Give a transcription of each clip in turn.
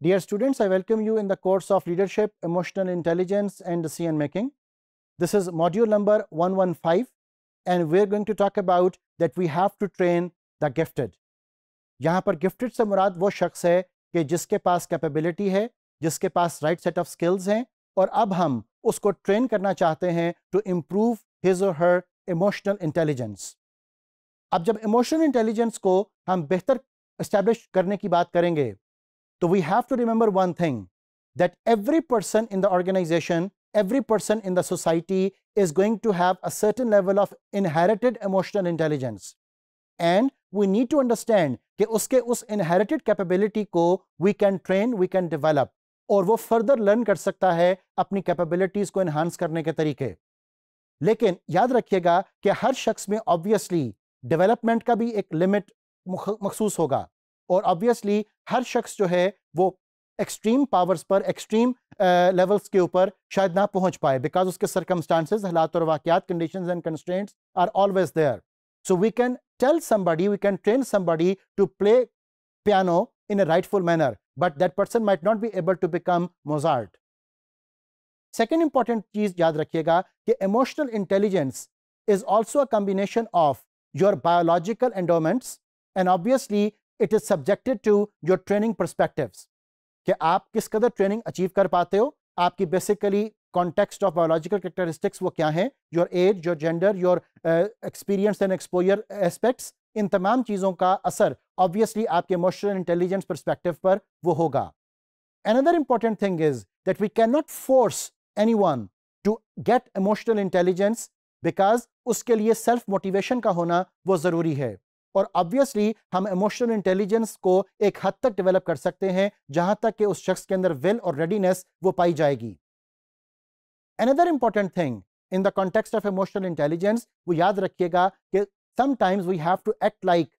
Dear students, I welcome you in the course of Leadership, Emotional Intelligence and Decision Making. This is module number 115 and we're going to talk about that we have to train the gifted. यहाँ पर gifted से मुराद वो शख्स है कि जिसके पास capability है जिसके पास right set of skills हैं और अब हम उसको train करना चाहते हैं to improve his or her emotional intelligence. अब जब emotional intelligence को हम बेहतर establish करने की बात करेंगे So we have to remember one thing that every person in the organization, every person in the society is going to have a certain level of inherited emotional intelligence. And we need to understand that उसके inherited capability ko we can train, we can develop Or वो further learn kar sakta hai apni capabilities ko enhance करने के तरीके लेकिन याद रखिएगा har हर शख्स obviously development ka bhi ek limit मखसूस होगा और ऑब्वियसली हर शख्स जो है वो एक्सट्रीम पावर्स पर एक्सट्रीम लेवल्स uh, के ऊपर शायद ना पहुंच पाए बिकॉज उसके सरकमस्टांसेस हालात और वाक़ात condition and constants are always there so we can tell somebody we can train somebody to play piano in a rightful manner but that person might not be able to become Mozart second important चीज़ याद रखिएगा कि emotional intelligence is also a combination of your biological endowments and obviously it is subjected to your training perspectives कि आप किस कदर training achieve कर पाते हो आपकी basically context of biological characteristics वो क्या हैं your age your gender your experience and exposure aspects इन तमाम चीज़ों का असर ऑब्वियसली आपके इमोशनल इंटेलिजेंस परस्पेक्टिव पर वो होगा another important thing is that we cannot force anyone to get emotional intelligence because उसके लिए सेल्फ मोटिवेशन का होना वो ज़रूरी है और ऑब्वियसली हम इमोशनल इंटेलिजेंस को एक हद तक डेवलप कर सकते हैं जहां तक कि उस शख्स के अंदर विल और रेडीनेस वो पाई जाएगी another important thing in the context of emotional intelligence वो याद रखिएगा कि sometimes we have to act like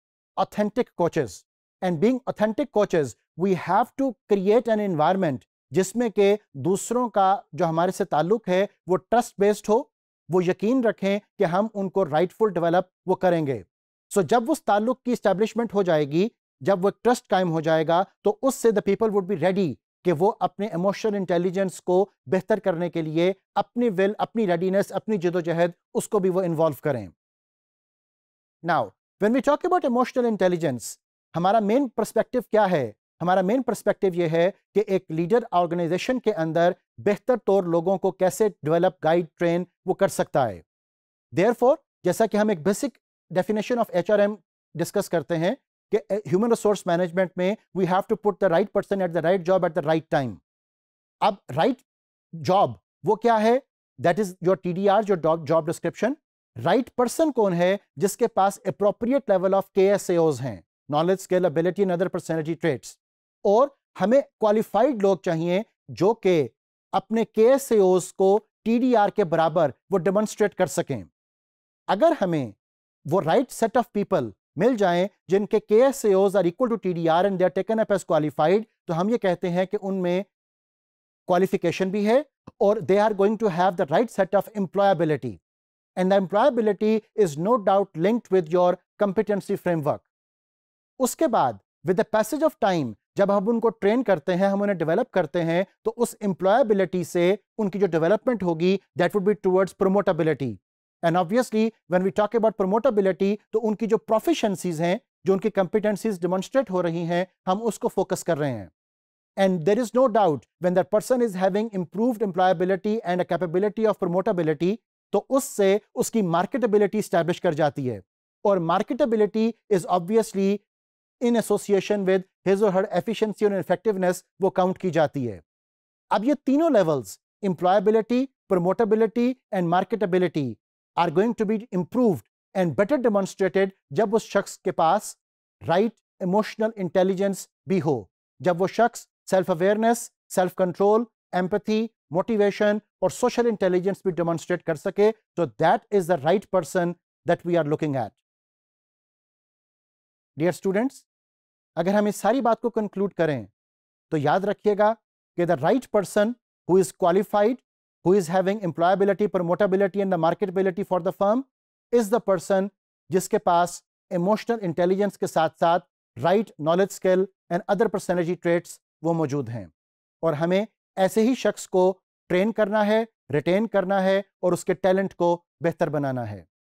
authentic coaches and being authentic coaches we have to create an environment जिसमें के दूसरों का जो हमारे से ताल्लुक है वो ट्रस्ट बेस्ड हो वो यकीन रखें कि हम उनको राइटफुल डेवलप वो करेंगे सो जब उस ताल्लुक की स्टैब्लिशमेंट हो जाएगी जब वो ट्रस्ट कायम हो जाएगा तो उससे the people would be ready कि वो अपने इमोशनल इंटेलिजेंस को बेहतर करने के लिए अपनी विल अपनी रेडीनेस अपनी जदोजहद उसको भी वो इन्वॉल्व करें now when we talk about emotional intelligence हमारा मेन पर्सपेक्टिव क्या है हमारा मेन पर्सपेक्टिव ये है कि एक लीडर ऑर्गेनाइजेशन के अंदर बेहतर तौर लोगों को कैसे डेवलप गाइड ट्रेन वो कर सकता है देयर जैसा कि हम एक basic definition of HRM discuss करते हैं कि ह्यूमन रिसोर्स मैनेजमेंट में we have to put the right person at the right job at the right time अब राइट right जॉब वो क्या है that is your T D R your job description right person कौन है जिसके पास appropriate level of K S As हैं knowledge ability and other personality traits और हमें क्वालिफाइड लोग चाहिए जो कि अपने के एस एज को टी डी आर के बराबर वो डेमोन्स्ट्रेट कर सकें अगर हमें वो राइट सेट ऑफ पीपल मिल जाएं जिनके K S As are equal to T D R and taken up as qualified तो हम ये कहते हैं कि उनमें क्वालिफिकेशन भी है और they are going to have the right set of employability and the employability is no doubt linked with your competency framework उसके बाद with the passage of time जब हम उनको ट्रेन करते हैं हम उन्हें डेवलप करते हैं तो उस एम्प्लॉयबिलिटी से उनकी जो डेवलपमेंट होगी that would be towards promotability and obviously when we talk about promotability तो उनकी जो प्रोफिशंसीज हैं जो उनकी कॉम्पिटेंसीज डेमोन्स्ट्रेट हो रही हैं हम उसको फोकस कर रहे हैं and there is no doubt when that person is having improved employability and a capability of promotability तो उससे उसकी marketability establish कर जाती है और marketability is obviously in association with his or her efficiency and effectiveness वो count की जाती है अब ये तीनों levels employability promotability and marketability are going to be improved and better demonstrated जब उस शख्स के पास राइट इमोशनल इंटेलिजेंस भी हो जब वो शख्स self awareness self control empathy motivation और सोशल इंटेलिजेंस भी डेमोन्स्ट्रेट कर सके तो that is the right person that we are looking at dear students अगर हम इस सारी बात को कंक्लूड करें तो याद रखिएगा कि the right person who is qualified who is having employability, promotability and the marketability for the firm is the person जिसके पास emotional intelligence के साथ साथ right knowledge skill and other personality traits वो मौजूद हैं और हमें ऐसे ही शख्स को ट्रेन करना है रिटेन करना है और उसके टैलेंट को बेहतर बनाना है